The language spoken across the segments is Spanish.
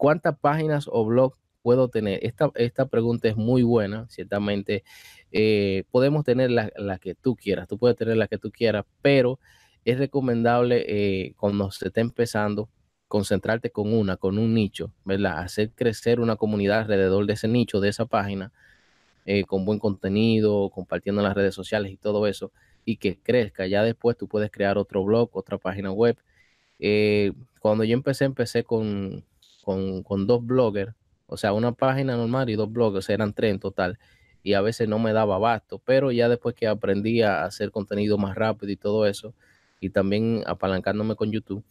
¿Cuántas páginas o blog puedo tener? Esta, esta pregunta es muy buena, ciertamente. Eh, podemos tener la, que tú quieras, tú puedes tener la que tú quieras, pero es recomendable eh, cuando se está empezando concentrarte con una, con un nicho, ¿verdad? Hacer crecer una comunidad alrededor de ese nicho, de esa página, eh, con buen contenido, compartiendo en las redes sociales y todo eso, y que crezca. Ya después tú puedes crear otro blog, otra página web. cuando yo empecé, empecé con con, dos bloggers, o sea, una página normal y dos bloggers, eran tres en total, y a veces no me daba abasto, pero ya después que aprendí a hacer contenido más rápido y todo eso, y también apalancándome con YouTube,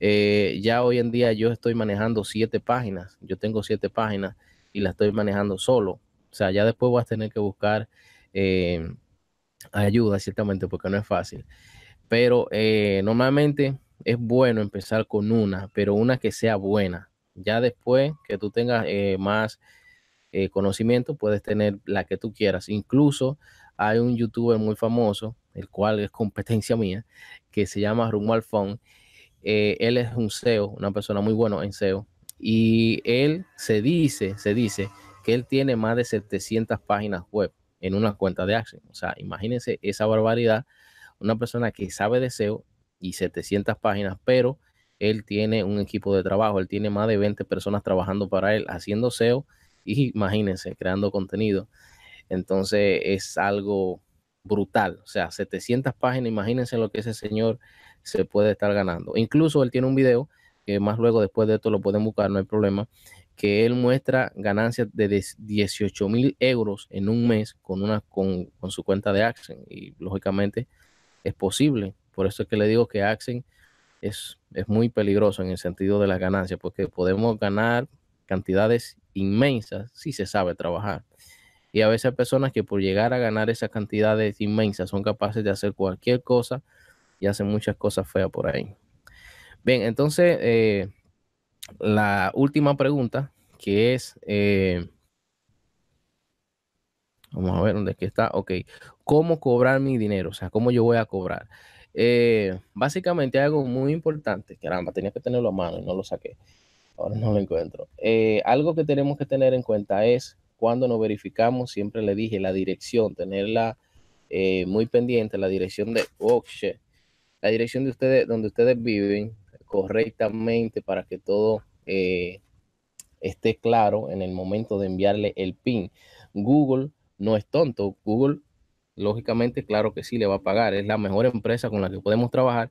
eh, ya hoy en día yo estoy manejando siete páginas, yo tengo siete páginas y las estoy manejando solo, o sea, ya después vas a tener que buscar eh, ayuda, ciertamente, porque no es fácil, pero eh, normalmente es bueno empezar con una, pero una que sea buena, ya después que tú tengas eh, más eh, conocimiento, puedes tener la que tú quieras. Incluso hay un youtuber muy famoso, el cual es competencia mía, que se llama Rumo eh, él es un SEO, una persona muy buena en SEO. Y él se dice, se dice que él tiene más de 700 páginas web en una cuenta de Action. O sea, imagínense esa barbaridad. Una persona que sabe de SEO y 700 páginas, pero él tiene un equipo de trabajo, él tiene más de 20 personas trabajando para él, haciendo SEO y imagínense, creando contenido. Entonces es algo brutal, o sea, 700 páginas, imagínense lo que ese señor se puede estar ganando. Incluso él tiene un video, que más luego después de esto lo pueden buscar, no hay problema, que él muestra ganancias de 18 mil euros en un mes con, una, su cuenta de Axen y lógicamente es posible. Por eso es que le digo que Axen es, es muy peligroso en el sentido de las ganancias, porque podemos ganar cantidades inmensas si se sabe trabajar. Y a veces hay personas que por llegar a ganar esas cantidades inmensas son capaces de hacer cualquier cosa y hacen muchas cosas feas por ahí. Bien, entonces eh, la última pregunta que es, eh, vamos a ver dónde que está, ok, ¿cómo cobrar mi dinero? O sea, ¿cómo yo voy a cobrar? Eh, básicamente algo muy importante, caramba, tenía que tenerlo a mano y no lo saqué, ahora no lo encuentro. Eh, algo que tenemos que tener en cuenta es cuando nos verificamos, siempre le dije la dirección, tenerla eh, muy pendiente, la dirección de oh, la dirección de ustedes, donde ustedes viven, correctamente para que todo esté claro en el momento de enviarle el PIN. Google no es tonto, Google lógicamente, claro que sí, le va a pagar. Es la mejor empresa con la que podemos trabajar,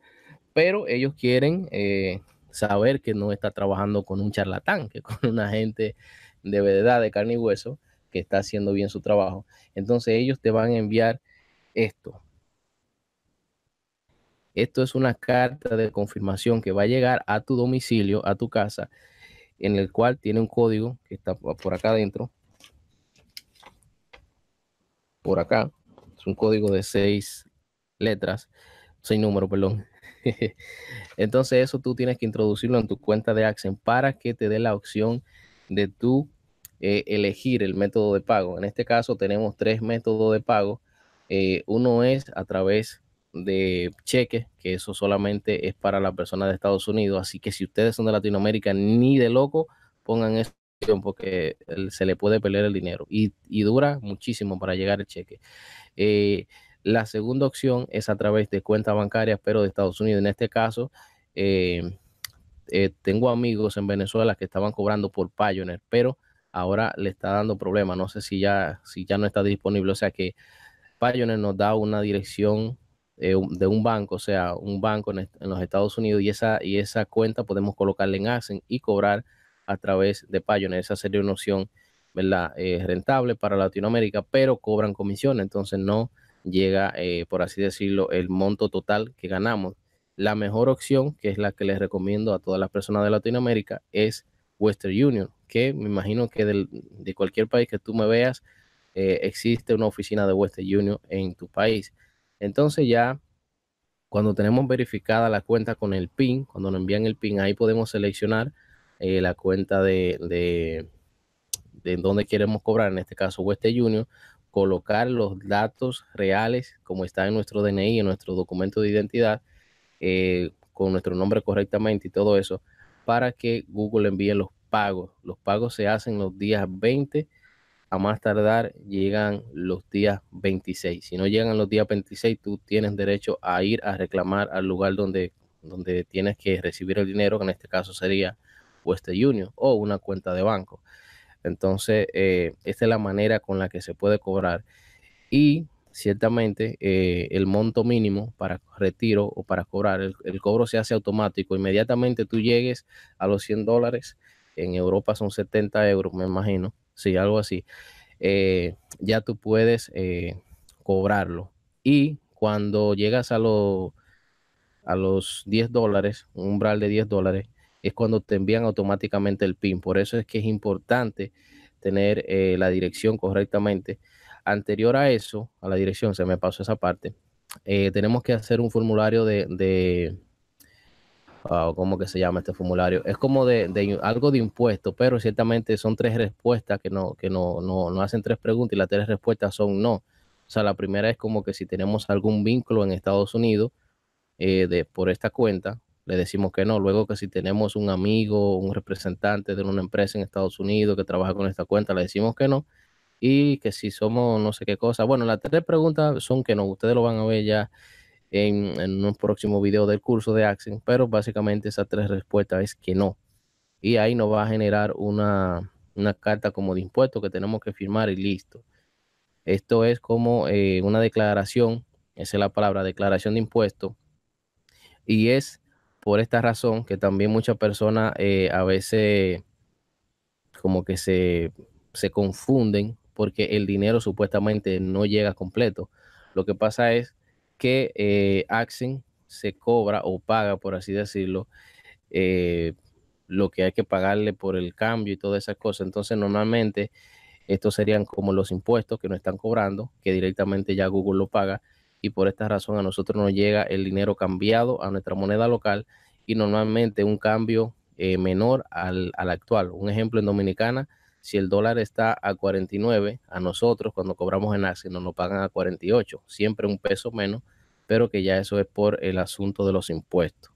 pero ellos quieren eh, saber que no está trabajando con un charlatán, que con una gente de verdad, de carne y hueso, que está haciendo bien su trabajo. Entonces ellos te van a enviar esto. Esto es una carta de confirmación que va a llegar a tu domicilio, a tu casa, en el cual tiene un código que está por acá adentro. Por acá un código de seis letras, seis números, perdón. Entonces eso tú tienes que introducirlo en tu cuenta de Accent para que te dé la opción de tú eh, elegir el método de pago. En este caso tenemos tres métodos de pago. Eh, uno es a través de cheques, que eso solamente es para la persona de Estados Unidos. Así que si ustedes son de Latinoamérica, ni de loco pongan eso porque se le puede pelear el dinero y, dura muchísimo para llegar el cheque. Eh, la segunda opción es a través de cuentas bancarias, pero de Estados Unidos. En este caso, eh, eh, tengo amigos en Venezuela que estaban cobrando por Payoneer, pero ahora le está dando problema. No sé si ya, si ya no está disponible. O sea que Payoneer nos da una dirección de un banco, o sea, un banco en, los Estados Unidos, y esa, y esa cuenta podemos colocarle en Asen y cobrar a través de Payoneer. Esa sería una opción eh, rentable para Latinoamérica, pero cobran comisión, entonces no llega, eh, por así decirlo, el monto total que ganamos. La mejor opción, que es la que les recomiendo a todas las personas de Latinoamérica, es Western Union, que me imagino que de cualquier país que tú me veas, eh, existe una oficina de Western Union en tu país. Entonces ya cuando tenemos verificada la cuenta con el PIN, cuando nos envían el PIN, ahí podemos seleccionar eh, la cuenta de, de, donde queremos cobrar, en este caso West Junior, colocar los datos reales como está en nuestro DNI, en nuestro documento de identidad, eh, con nuestro nombre correctamente y todo eso, para que Google envíe los pagos. Los pagos se hacen los días 20 a más tardar llegan los días 26. Si no llegan los días 26, tú tienes derecho a ir a reclamar al lugar donde, donde tienes que recibir el dinero, que en este caso sería puesto Junior o una cuenta de banco. Entonces, eh, esta es la manera con la que se puede cobrar. Y ciertamente eh, el monto mínimo para retiro o para cobrar, el, cobro se hace automático. Inmediatamente tú llegues a los 100 dólares, en Europa son 70 euros, me imagino, si algo así, eh, ya tú puedes cobrarlo. Y cuando llegas a, a los 10 dólares, un umbral de 10 dólares, es cuando te envían automáticamente el PIN. Por eso es que es importante tener eh, la dirección correctamente. Anterior a eso, a la dirección, se me pasó esa parte, eh, tenemos que hacer un formulario de, de ah, ¿cómo que se llama este formulario? Es como de, algo de impuesto, pero ciertamente son tres respuestas que no, que hacen tres preguntas y las tres respuestas son no. O sea, la primera es como que si tenemos algún vínculo en Estados Unidos eh, de, por esta cuenta, le decimos que no. Luego que si tenemos un amigo, un representante de una empresa en Estados Unidos que trabaja con esta cuenta, le decimos que no. Y que si somos no sé qué cosa. Bueno, las tres preguntas son que no. Ustedes lo van a ver ya en, un próximo video del curso de Axing pero básicamente esas tres respuestas es que no. Y ahí nos va a generar una, una carta como de impuesto que tenemos que firmar y listo. Esto es como eh, una declaración, esa es la palabra, declaración de impuesto. Y es por esta razón que también muchas personas eh, a veces como que se, confunden porque el dinero supuestamente no llega completo. Lo que pasa es que eh, Axen se cobra o paga, por así decirlo, eh, lo que hay que pagarle por el cambio y todas esas cosas. Entonces, normalmente estos serían como los impuestos que no están cobrando, que directamente ya Google lo paga, y por esta razón a nosotros nos llega el dinero cambiado a nuestra moneda local y normalmente un cambio eh, menor al, al, actual. Un ejemplo en Dominicana, si el dólar está a 49, a nosotros cuando cobramos en Axis nos lo pagan a 48, siempre un peso menos, pero que ya eso es por el asunto de los impuestos.